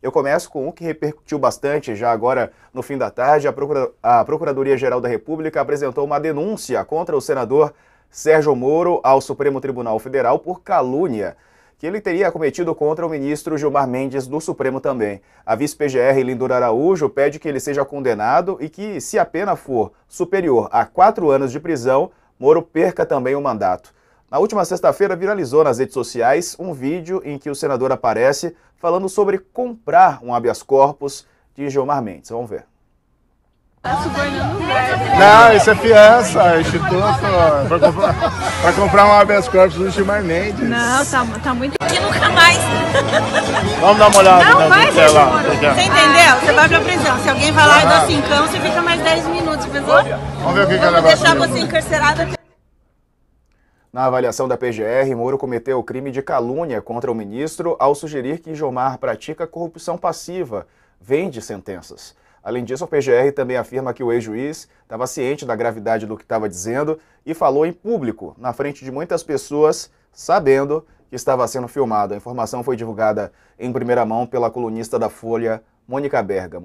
Eu começo com um que repercutiu bastante já agora no fim da tarde. A, Procura... a Procuradoria-Geral da República apresentou uma denúncia contra o senador Sérgio Moro ao Supremo Tribunal Federal por calúnia que ele teria cometido contra o ministro Gilmar Mendes do Supremo também. A vice-PGR Lindor Araújo pede que ele seja condenado e que, se a pena for superior a quatro anos de prisão, Moro perca também o mandato. Na última sexta-feira, viralizou nas redes sociais um vídeo em que o senador aparece falando sobre comprar um habeas corpus de Gilmar Mendes. Vamos ver. Não, isso é fiança, instituto para comprar, comprar um habeas corpus do Gilmar Mendes. Não, tá, tá muito. Que nunca mais. Vamos dar uma olhada. Não, né, vai, é gente, Você entendeu? Você vai pra prisão. Se alguém vai lá e dá cincão, você fica mais 10 minutos, pessoal. Vamos ver o que, que ela é vai deixar você encarcerada até. Na avaliação da PGR, Moro cometeu o crime de calúnia contra o ministro ao sugerir que Gilmar pratica corrupção passiva, vende sentenças. Além disso, a PGR também afirma que o ex-juiz estava ciente da gravidade do que estava dizendo e falou em público, na frente de muitas pessoas, sabendo que estava sendo filmado. A informação foi divulgada em primeira mão pela colunista da Folha, Mônica Bergamo.